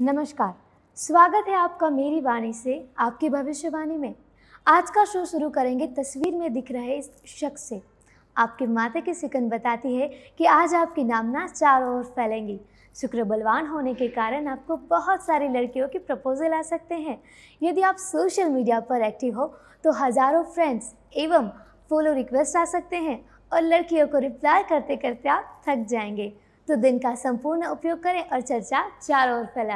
नमस्कार स्वागत है आपका मेरी वाणी से आपकी भविष्यवाणी में आज का शो शुरू करेंगे तस्वीर में दिख रहे इस शख्स से आपकी माता की सिकन बताती है कि आज आपकी नामना चारों ओर फैलेंगी शुक्र बलवान होने के कारण आपको बहुत सारी लड़कियों के प्रपोजल आ सकते हैं यदि आप सोशल मीडिया पर एक्टिव हो तो हजारों फ्रेंड्स एवं फॉलो रिक्वेस्ट आ सकते हैं और लड़कियों को रिप्लाई करते करते आप थक जाएंगे तो दिन का संपूर्ण उपयोग करें और चर्चा चारों ओर फैलाएं